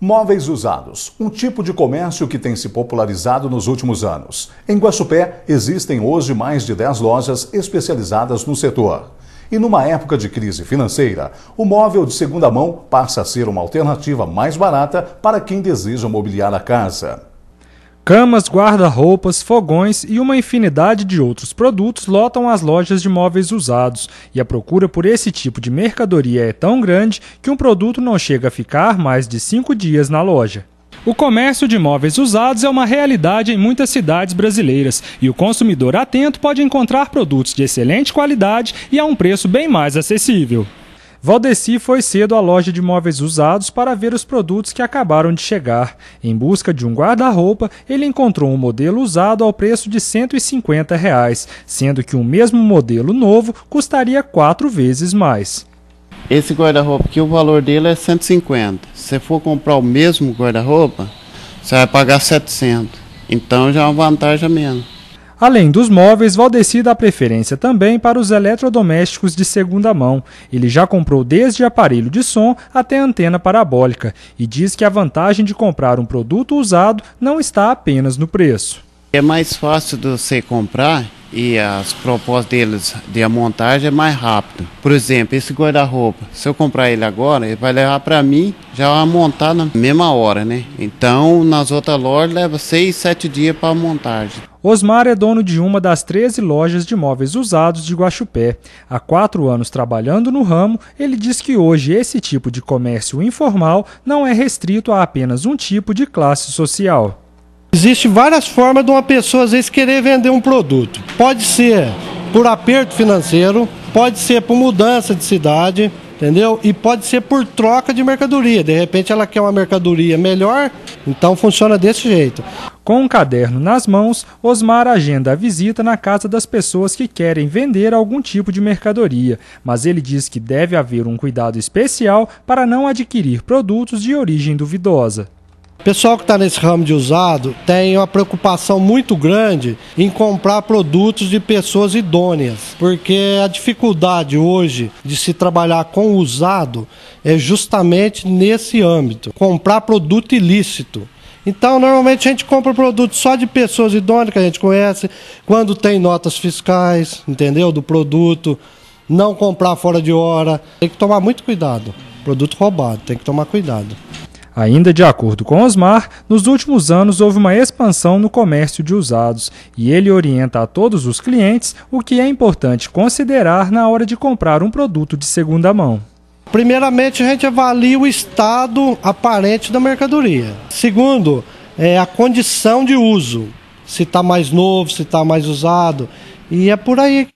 Móveis usados, um tipo de comércio que tem se popularizado nos últimos anos. Em Guaxupé, existem hoje mais de 10 lojas especializadas no setor. E numa época de crise financeira, o móvel de segunda mão passa a ser uma alternativa mais barata para quem deseja mobiliar a casa. Camas, guarda-roupas, fogões e uma infinidade de outros produtos lotam as lojas de móveis usados, e a procura por esse tipo de mercadoria é tão grande que um produto não chega a ficar mais de cinco dias na loja. O comércio de móveis usados é uma realidade em muitas cidades brasileiras e o consumidor atento pode encontrar produtos de excelente qualidade e a um preço bem mais acessível. Valdeci foi cedo à loja de móveis usados para ver os produtos que acabaram de chegar. Em busca de um guarda-roupa, ele encontrou um modelo usado ao preço de R$ 150, reais, sendo que o um mesmo modelo novo custaria quatro vezes mais. Esse guarda-roupa aqui, o valor dele é 150. Se for comprar o mesmo guarda-roupa, você vai pagar 700. Então já é uma vantagem menos. Além dos móveis, Valdeci dá preferência também para os eletrodomésticos de segunda mão. Ele já comprou desde aparelho de som até antena parabólica e diz que a vantagem de comprar um produto usado não está apenas no preço. É mais fácil de você comprar e as propostas deles de a montagem é mais rápido. Por exemplo, esse guarda-roupa, se eu comprar ele agora, ele vai levar para mim já vai montar na mesma hora, né? Então, nas outras lojas leva seis, sete dias para a montagem. Osmar é dono de uma das 13 lojas de móveis usados de Guaxupé. Há quatro anos trabalhando no ramo, ele diz que hoje esse tipo de comércio informal não é restrito a apenas um tipo de classe social. Existem várias formas de uma pessoa às vezes querer vender um produto. Pode ser por aperto financeiro, pode ser por mudança de cidade, entendeu? E pode ser por troca de mercadoria. De repente ela quer uma mercadoria melhor, então funciona desse jeito. Com um caderno nas mãos, Osmar agenda a visita na casa das pessoas que querem vender algum tipo de mercadoria, mas ele diz que deve haver um cuidado especial para não adquirir produtos de origem duvidosa pessoal que está nesse ramo de usado tem uma preocupação muito grande em comprar produtos de pessoas idôneas, porque a dificuldade hoje de se trabalhar com usado é justamente nesse âmbito comprar produto ilícito. Então, normalmente a gente compra produto só de pessoas idôneas que a gente conhece, quando tem notas fiscais, entendeu? Do produto, não comprar fora de hora. Tem que tomar muito cuidado. Produto roubado, tem que tomar cuidado. Ainda de acordo com Osmar, nos últimos anos houve uma expansão no comércio de usados e ele orienta a todos os clientes o que é importante considerar na hora de comprar um produto de segunda mão. Primeiramente, a gente avalia o estado aparente da mercadoria. Segundo, é a condição de uso, se está mais novo, se está mais usado. E é por aí